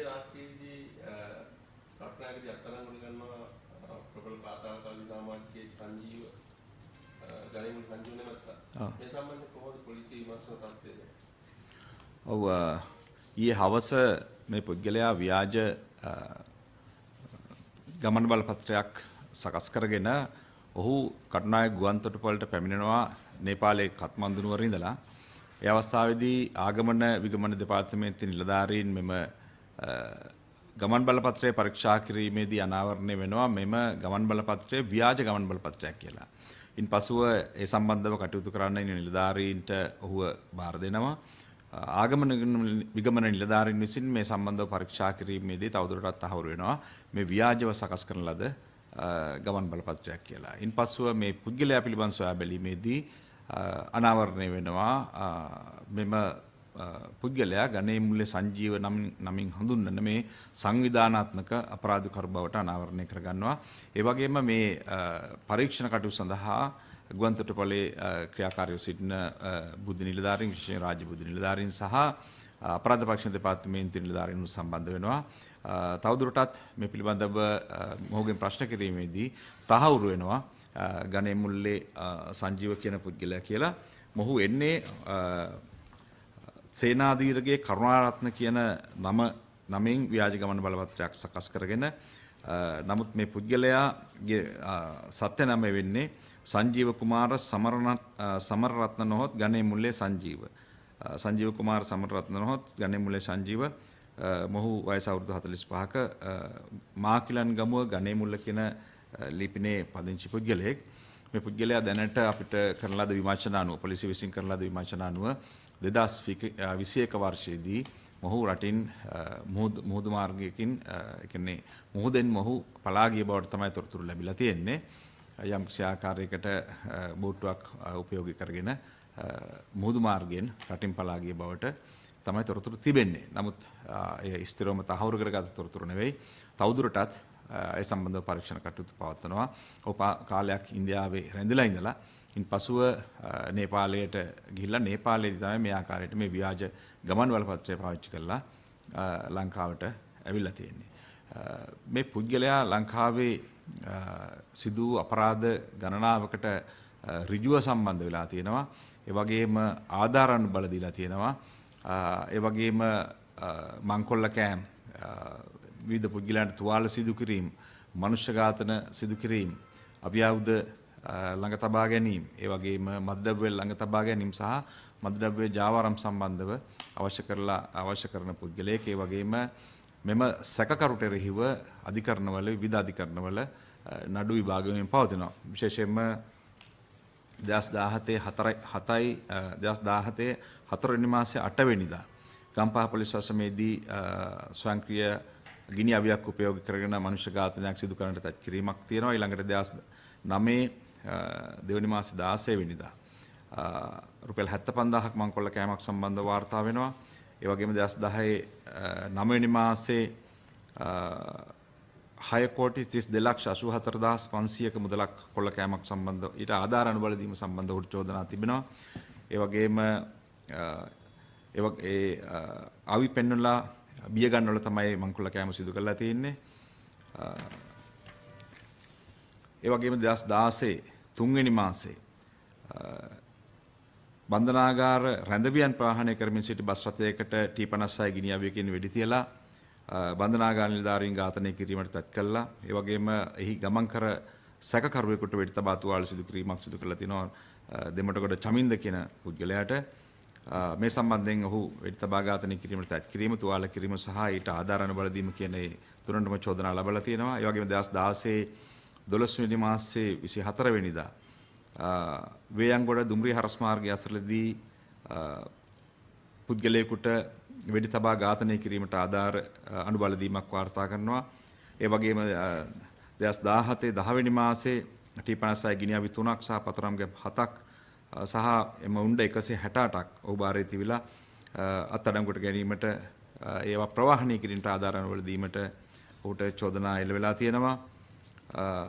ඒ රාත්‍රියේදී රත්නාගිරි අත්තරංගුණ ගන්නවා ප්‍රබල පාතාලකාරී සමාජයේ සංජීව ගණේමු සංජීව නැවත්තා. මේ සම්බන්ධව කොහොමද පොලිසිය විමර්ශන තත්ත්වයද? ඔව් ඊයේ හවස මේ පුද්ගලයා ව්‍යාජ ගමන් බලපත්‍රයක් සකස් කරගෙන ඔහු කටුනායක ගුවන්තොටුපළට පැමිණෙනවා නේපාලයේ කත්මන්දු නුවර ඉඳලා. ඒ අවස්ථාවේදී ආගමන විගමන දෙපාර්තමේන්තුවේ නිලධාරීන් මෙම ගමන් බලපත්‍රය පරීක්ෂා කිරීමේදී අනාවරණය වෙනවා මෙම ගමන් බලපත්‍රය ව්‍යාජ ගමන් බලපත්‍රයක් කියලා. ඉන් පසුව ඒ සම්බන්ධව කටයුතු කරන්න නිලධාරීන්ට ඔහුව භාර දෙනවා. ආගමන විගමන නිලධාරීන් විසින් මේ සම්බන්ධව පරීක්ෂා කිරීමේදී තවදුරටත් තහවුරු වෙනවා මේ ව්‍යාජව සකස් කරන ලද ගමන් බලපත්‍රයක් කියලා. ඉන් පසුව මේ පුද්ගලයා පිළිබඳ සොයා බැලීමේදී අනාවරණය වෙනවා මෙම පුද්ගලයා ගණේ මුල්ලේ සංජීව නමින් හඳුන්වන මේ සංවිධානාත්මක අපරාධකරු බවට අනාවරණය කරගන්නවා. ඒ වගේම මේ පරීක්ෂණ කටයුතු සඳහා ගුවන්තොටුපළේ ක්‍රියාකාරීව සිටින බුද්ධ නිලධාරීන් විශේෂයෙන් රාජ්‍ය බුද්ධ නිලධාරීන් සහ අපරාධ පක්ෂණ දෙපාර්තමේන්තු නිලධාරීන් සම්බන්ධ වෙනවා. තවදුරටත් මේ පිළිබඳව මොහුගෙන් ප්‍රශ්න කිරීමේදී තහවුරු වෙනවා ගණේ මුල්ලේ සංජීව කියන පුද්ගලයා කියලා මොහු එන්නේ සේනාධීරගේ කරුණාරත්න කියන නම නමින් ව්‍යාජ ගමන බලපත්‍රයක් සකස් කරගෙන නමුත් මේ පුද්ගලයාගේ සත්‍ය නම වෙන්නේ සංජීව කුමාර සමරරත්න නොහොත් ගණේ මුල්ලේ සංජීව. සංජීව කුමාර සමරරත්න නොහොත් ගණේ මුල්ලේ සංජීව මොහු වයස අවුරුදු 45ක මාකිලන් ගමුව ගණේ මුල්ල කියන ලිපිනේ පදිංචි පුද්ගලයෙක්. මේ පුද්ගලයා දැනට අපිට කරන ලද විමර්ශන අනුව පොලිසිය විසින් කරන ලද විමර්ශන අනුව 2021 වර්ෂයේදී මොහු රටින් මුහුදු මාර්ගයකින් ඒ කියන්නේ මුහුදෙන් මොහු පලා ගිය බවට තමයි තොරතුරු ලැබිලා තියෙන්නේ. යම් ආකාරයකට බෝට්ටුවක් උපයෝගී කරගෙන මුහුදු මාර්ගයෙන් රටින් පලා ගිය බවට තමයි තොරතුරු තිබෙන්නේ. නමුත් ඒ ස්ථිරවම තහවුරු කරගත් තොරතුරු නෙවෙයි. තවදුරටත් ඒ සම්බන්ධව පරීක්ෂණ කටයුතු පවත්වනවා. ඔපා කාලයක් ඉන්දියාවේ රැඳිලා ඉඳලා ඉන් පසුව නේපාලයට ගිහිල්ලා නේපාලයේදී තමයි මේ ආකාරයට මේ ව්‍යාජ ගමන් වලපත්‍රය පාවිච්චි කරලා ලංකාවට ඇවිල්ලා තියෙන්නේ. මේ පුද්ගලයා ලංකාවේ සිදු අපරාධ ගණනාවකට ඍජුව සම්බන්ධ වෙලා තියෙනවා. ඒ වගේම ආධාරන් බල දීලා තියෙනවා. ඒ වගේම මංකොල්ල කෑම් විවිධ පුද්ගලයන්ට තුවාල සිදු කිරීම, මනුෂ්‍ය ඝාතන සිදු කිරීම, අවියවුද ළඟ තබා ගැනීම, ඒ වගේම මද්දව්‍ය ළඟ තබා ගැනීම සහ මද්දව්‍ය ජාවාරම් සම්බන්ධව අවශ්‍ය කරලා අවශ්‍ය කරන පුද්ගලයෙක්, ඒ වගේම මෙම සැකකරුට එරෙහිව අධිකරණවල විවිධ අධිකරණවල නඩු විභාගයෙන් පවතිනවා. විශේෂයෙන්ම දස් දාහතේ හතරයි හතයි දස් දාහතේ හතරවෙනි මාසේ අටවෙනිදා ගම්පහ පොලිස් අසමේදී ස්වංක්‍රීය ගිනි අවියක් උපයෝග කරගෙන මනුෂ්‍ය ඝාතනයක් සිදු කරන්නට තත් කිරීමක් තියෙනවා ඊළඟට දෙස් නමේ දෙවනි මාස දාසය විනිදා. රුපෙල් හැත්ත පන්දාහක් මංකොල්ල කෑමක් සම්බන්ධ වාර්තා වෙනවා. ඒවගේම දස් දහයේ නමනි මාසේ හයකෝටි තිස් දෙලක් ශසු හතරදහස් පන්සියක මුදලක් කොල්ල කෑමක් සම්බන්ධ ඊට ආධාර අනුබලදීම සම්බන්ධ හුට චෝදනා තිබෙනවා. ඒවගේම අවි පෙන්නුලා බිය ගන්නවල තමයි මංකුල කෑම සිදු කරලා තියෙන්නේ. ඒ වගේම 2016 තුන්වෙනි මාසේ බන්ධනාගාර රැඳවියන් ප්‍රහාණය කරමින් සිටි බස් රථයකට T56 ගිනියවිය කියන වෙඩි තියලා බන්ධනාගාර නිලධාරීන් ඝාතනය කිරීමට තත් කළා. ඒ වගේම එහි ගමන් කර සැකකරුවෙකුට වෙඩි තබා තුවාල සිදු කිරීමක් සිදු කළා තිනවා දෙමටගොඩ චමින්ද කියන පුද්ගලයාට. මේ සම්බන්ධයෙන් ඔහු වෙඩි තබා ඝාතනය කිරීමට තැත් කිරීම, තුවාල කිරීම සහ ඊට ආධාර අනුබල දීම කියන ඒ තුනටම චෝදනා ලබලා තියෙනවා. ඒ වගේම 2016 12 වෙනි මාසයේ 24 වෙනිදා වේයන්ගොඩ දුම්රිය හරස් මාර්ගය අසලදී පුද්ගලයෙකුට වෙඩි තබා ඝාතනය කිරීමට ආධාර අනුබල දීමක් වාර්තා කරනවා. ඒ වගේම 2017 10 වෙනි මාසයේ ටී 56 ගිනි අවි 3ක් සහ පතරම් ගැප් 7ක් සහ එමවුන්ඩ 168ක් ඔහුභාරය තිබිලා අත්අඩංගුවට ගැනීමට ඒවා ප්‍රවාහණය කිරීමට ආධාරණවල දීමට ඔහුට චෝදනා එල්ල වෙලා තියෙනවා.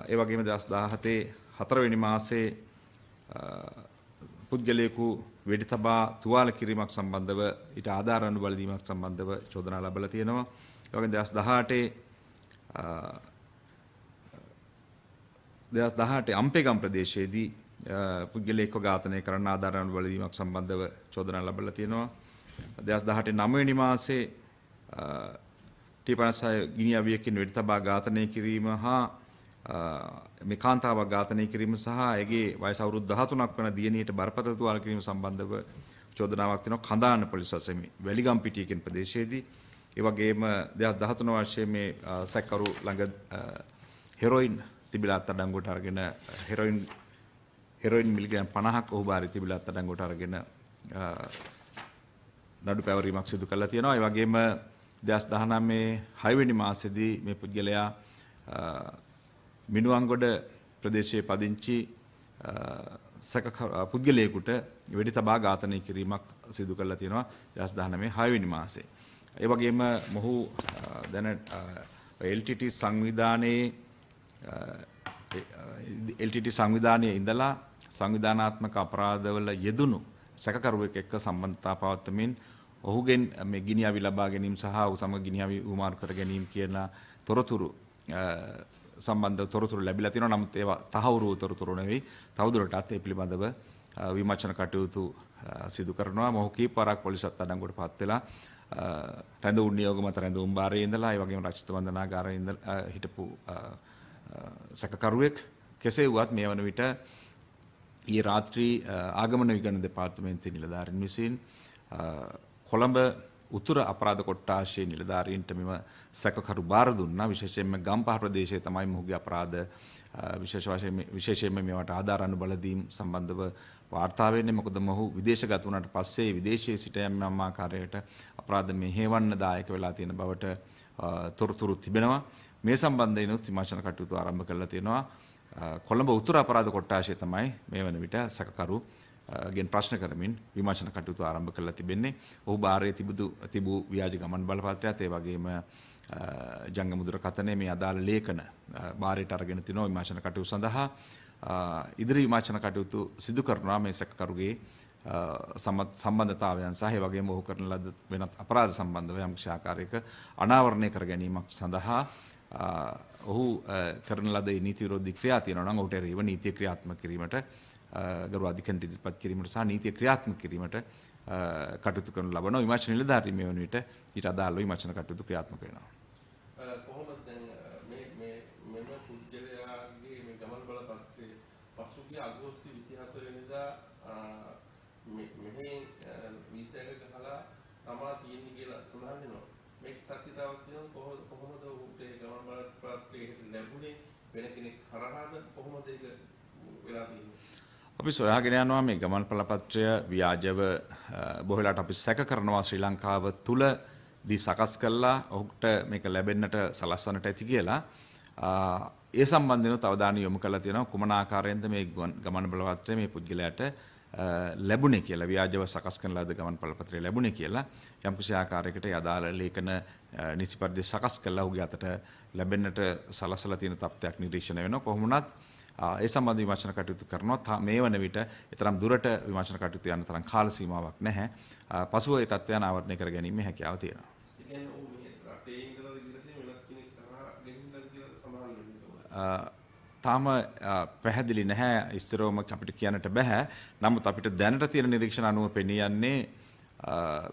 ඒ වගේම 2017 හතරවෙනි මාසේ පුද්ගලයෙකු වෙඩි තබා තුවාල කිරීමක් සම්බන්ධව ඊට ආධාරණු බල දීමක් සම්බන්ධව චෝදනා ලැබලා තියෙනවා. ඒ වගේම 2018 2018 අම්පේගම් ප්‍රදේශයේදී පුද්ගලයෙක්ව ඝාතනය කරන්න ආධාරණ බලදීමක් සම්බන්ධව චෝදනා ලැබලා තියෙනවා. 2018 9 වෙනි මාසේ ටීපනසය ගිනි අවියකින් වෙඩි තබා ඝාතනය කිරීම හා මේ කාන්තාවක් ඝාතනය කිරීම සහ ඇගේ වයස අවුරුදු 13ක් වන දියණියට බරපතල තුවාල කිරීම සම්බන්ධව චෝදනාවක් තියෙනවා කඳාන පොලිස් අසමි වැලිගම් පිටිය කියන ප්‍රදේශයේදී. ඒ වගේම 2013 වර්ෂයේ මේ සැකකරු ළඟ හෙරොයින් තිබිලා අත්අඩංගුවට අරගෙන හෙරොයින් හෙරොයින් මිලිග්‍රෑම් 50ක් ඔහු බාරේ තිබිලා අත්අඩංගුවට අරගෙන නඩු පැවරීමක් සිදු කරලා තියෙනවා. ඒ වගේම 2019 6 වෙනි මාසෙදී මේ පුද්ගලයා මිනුවන්ගොඩ ප්‍රදේශයේ පදිංචි සක පුද්ගලයෙකුට වෙඩි තබා ඝාතනය කිරීමක් සිදු කරලා තියෙනවා 2019 6 වෙනි මාසේ. ඒ වගේම මොහු දැන LTT සංවිධානයේ LTT සංවිධානයේ ඉඳලා සංවිධානාත්මක අපරාධවල යෙදුණු සැකකරුවෙක් එක්ක සම්බන්ධතා පවත්වමින් ඔහුගෙන් මේ ගිනියවි ලබා ගැනීම සහ ඔහු සමග ගිනියවි උමාරු කර ගැනීම කියලා තොරතුරු සම්බන්ධ තොරතුරු ලැබිලා තියෙනවා නමුත් ඒවා තහවුරු තොරතුරු නෙවෙයි තවදුරටත් ඒ පිළිබඳව විමර්ශන කටයුතු සිදු කරනවා මොහු කීපවරක් පොලිසත් අඩංගුවට පත් වෙලා රැඳවුන් නියෝග මත රැඳවුම් භාරයේ ඉඳලා ඒ වගේම රක්ෂිත වන්දනාගාරයේ ඉඳලා හිටපු සැකකරුවෙක් කෙසේ වුවත් මේ වන විට ඊ රාත්‍රී ආගමන විගණ දෙපාර්තමේන්ති නිලධාරින් විසින් කොළඹ උතුර අපරාධ කොට්ටාශයේ නිලධාරීන්ට මෙම සැකකරු බාර දුන්නා විශේෂයෙන්ම ගම්පහ ප්‍රදේශයේ තමයි මොහුගේ අපරාධ විශේෂ වශයෙන් විශේෂයෙන්ම මේවට ආධාර අනුබලදීම් සම්බන්ධව වාර්තා වෙන්නේ මොකද මොහු විදේශගත වුණාට පස්සේ විදේශයේ සිට යම් යම් ආකාරයකට අපරාධ මෙහෙවන්න දායක වෙලා තියෙන බවට තොරතුරු තිබෙනවා මේ සම්බන්ධයෙන්ුත් විමර්ශන කටයුතු ආරම්භ කරලා තියෙනවා කොළඹ උතුර අපරාධ කොට්ටාශය තමයි මේ වන විට සැකකරු ගෙන් ප්‍රශ්න කරමින් විමර්ශන කටයුතු ආරම්භ කරලා තිබෙන්නේ. ඔහු භාරයේ තිබුදු තිබූ ව්‍යාජ ගමන් බලපත්‍රයත් ඒ වගේම ජංගම දුරකථනයේ මේ අදාළ ලේඛන භාරයට අරගෙන තිනවා විමර්ශන කටයුතු සඳහා ඉදිරි විමර්ශන කටයුතු සිදු කරනවා මේ සැකකරුගේ සම්බන්ධතාවයන් සහ ඒ වගේම ඔහු කරන ලද වෙනත් අපරාධ සම්බන්ධව යම් ආකාරයක අනාවරණය කර ගැනීමක් සඳහා ඔහු කරන ලද නීති විරෝධී ක්‍රියා තියෙනවා නම් ඔහුට එරෙහිව නීතිය ක්‍රියාත්මක කිරීමට ගරු අධිකරණ ඉදිරිපත් කිරීමට සහ නීතිය ක්‍රියාත්මක කිරීමට කටයුතු කරන ලබන විමර්ශන නිලධාරීන් මේ වන විට ඊට අදාළව විමර්ශන කටයුතු ක්‍රියාත්මක වෙනවා. කොහොමද දැන් මේ මේ මෙම කුජලයාගේ මේ ගමන් බලපත්‍රයේ පසුගිය අගෝස්තු 27 වෙනිදා මෙහි වීසයක ගහලා තමා තියෙන්නේ කියලා සඳහන් වෙනවා. මේක සත්‍යතාවක් කියනවා කොහොමද ඔහුට ගමන් බලපත්‍රය තත්ත්වයකට ලැබුණේ වෙන කෙනෙක් හරහාද කොහොමද ඒක වෙලා තියෙන්නේ අපි සොයාගෙන යනවා මේ ගමන් පලපත්‍රය ව්‍යාජව බොහෝලාට අපි සැක කරනවා ශ්‍රී ලංකාව තුල දී සකස් කළා ඔහුට මේක ලැබෙන්නට සලස්වන්නට ඇති කියලා ඒ සම්බන්ධව අවධානය යොමු කරලා තියෙනවා කුමන ආකාරයෙන්ද මේ ගමන් බලපත්‍රය මේ පුද්ගලයාට ලැබුණේ කියලා ව්‍යාජව සකස් කරන ලද ගමන් බලපත්‍රය ලැබුණේ කියලා යම්කිසි ආකාරයකට යදාළ ලේඛන නිසි පරිදි සකස් කරලා ඔහුගේ අතට ලැබෙන්නට සලසලා තියෙන තත්ත්වයක් නිරීක්ෂණය වෙනවා කොහොමුණත් ඒ සම්බන්ධ විමර්ශන කටයුතු කරනවා මේ වන විට තරම් දුරට විමර්ශන කටයුතු යන තරම් කාල සීමාවක් නැහැ පසුව ඒ තත්ත්වයන් ආවරණය කර ගැනීමේ හැකියාව තියෙනවා තාම පැහැදිලි නැහැ ඉස්තරෝම අපිට කියන්නට බැහැ නමුත් අපිට දැනට තියෙන නිරීක්ෂණ අනුව පෙනී යන්නේ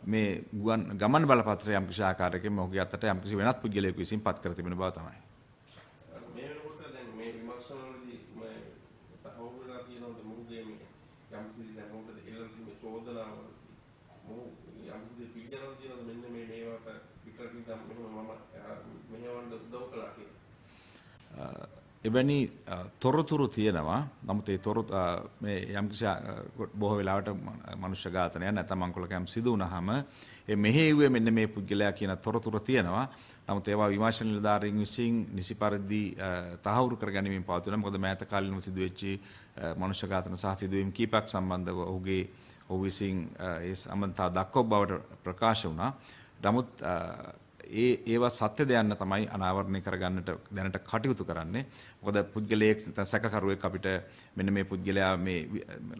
මේ ගුවන් ගමන් බලපත්‍රය යම් කිසි ආකාරයකින් මොහුගේ අතට යම් කිසි වෙනත් පුද්ගලයෙකු විසින් පත් කර තිබෙන බව තමයි. මේ වෙනකොට දැන් මේ විමර්ශනවලදී මම තහවුරුලා කියනවාද මොහුගේ මේ යම් කිසි දැන් මොකද කියලා තියෙන චෝදනාව මොහු යම් කිසි පිළිගන්නවා කියනවාද මෙන්න මේ මේවට විකල්පින් තමයි මම මෙහෙවන්න උදව් එවැනි තොරතුරු තියෙනවා නමුත් ඒ තොර මේ යම්කිසි බොහෝ වෙලාවට මනුෂ්‍ය ඝාතනය නැත්නම් මංකොලකම් සිදු වුනහම ඒ මෙහෙයුවේ මෙන්න මේ පුද්ගලයා කියන තොරතුරු තියෙනවා නමුත් ඒවා විමර්ශන නිලධාරීන් විසින් නිසි පරිදි තහවුරු කර ගැනීමෙන් පවතුන මොකද මෑත කාලිනම සිදු වෙච්ච මනුෂ්‍ය ඝාතන සහ සිදුවීම් කීපයක් සම්බන්ධව ඔහුගේ ඔහු විසින් ඒ සම්බන්ධතාව දක්වව බවට ප්‍රකාශ වුණා නමුත් ඒ ඒවා සත්‍ය දයන්න තමයි අනාවරණය කරගන්නට දැනට කටයුතු කරන්නේ. මොකද පුද්ගලයෙක් සැකකරුවෙක් අපිට මෙන්න මේ පුද්ගලයා මේ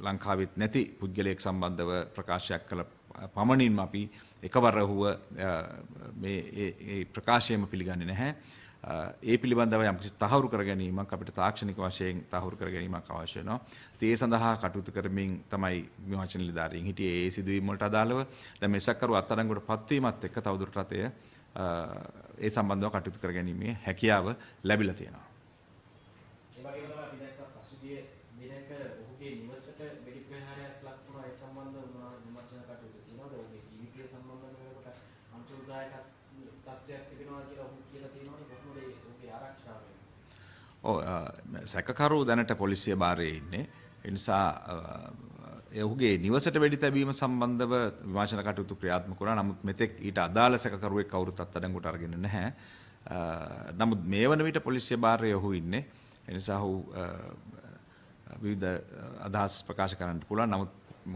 ලංකාවෙත් නැති පුද්ගලයෙක් සම්බන්ධව ප්‍රකාශයක් කළ පමණින්ම අපි එකවර ඔහුව මේ ඒ ප්‍රකාශයම පිළිගන්නේ නැහැ. ඒ පිළිබඳව යම්කිසි තහවුරු කර ගැනීමක් අපිට තාක්ෂණික වශයෙන් තහවුරු කර ගැනීමක් අවශ්‍ය වෙනවා. ඒ සඳහා කටයුතු කරමින් තමයි විමර්ශන නිලධාරීන් හිටියේ. ඒ සිදුවීම් වලට අදාළව දැන් මෙසක්කරු අත්අඩංගුවට පත්වීමත් එක්ක තවදුරටත් එය ඒ සම්බන්ධව කටයුතු කර ගැනීමේ හැකියාව ලැබිලා තියෙනවා. ඒ වගේම තමයි අපි දැක්ක පසුගිය දිනක ඔහුගේ නිවසට වෙඩි ප්‍රහාරයක් ලක් වුණා ඒ සම්බන්ධව විමර්ශන කටයුතු තියෙනවාද ඔහුගේ ජීවිතය සම්බන්ධව වෙනකොට අන්තර්දායක තත්ත්වයක් තිබෙනවා කියලා ඔහු කියලා තියෙනවාද කොහොමද ඔහුගේ ආරක්ෂාව ඔව් සැකකරු දැනට පොලිසිය බාරේ ඉන්නේ. ඒ නිසා ඔහුගේ නිවසට වෙඩි තැබීම සම්බන්ධව විමර්ශන කටයුතු ක්‍රියාත්මක වුණා. නමුත් මෙතෙක් ඊට අදාළ සැකකරුවෙක් කවුරුත් අත්අඩංගුවට අරගෙන නැහැ. නමුත් මේ වන විට පොලිසිය භාරයේ ඔහු ඉන්නේ. ඒ නිසා ඔහු විවිධ අදහස් ප්‍රකාශ කරන්න පුළුවන්. නමුත්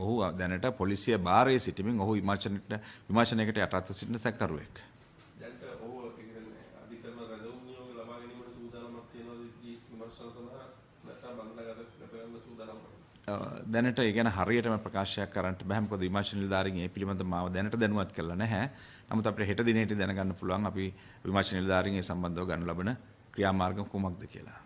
ඔහු දැනට පොලිසිය භාරයේ සිටමින් ඔහු විමර්ශනයට විමර්ශනයකට යටත් සිටින සැකකරුවෙක්. සූදානමක් තියනවාද විමර්ශන සඳහා නැත්නම් බංගලාගත කරන්න සූදානමක් දැනට ඒගැන හරියටම ප්‍රකාශයක් කරන්නට බෑ මොකද විමර්ශන නිලධාරීන් ඒ පිළිබඳව මාව දැනට දැනුවත් කළා නැහැ. නමුත් අපිට හෙට දිනේට දැනගන්න පුළුවන් අපි විමර්ශන නිලධාරීන් ඒ සම්බන්ධව ගන්න ලබන ක්‍රියාමාර්ග කුමක්ද කියලා.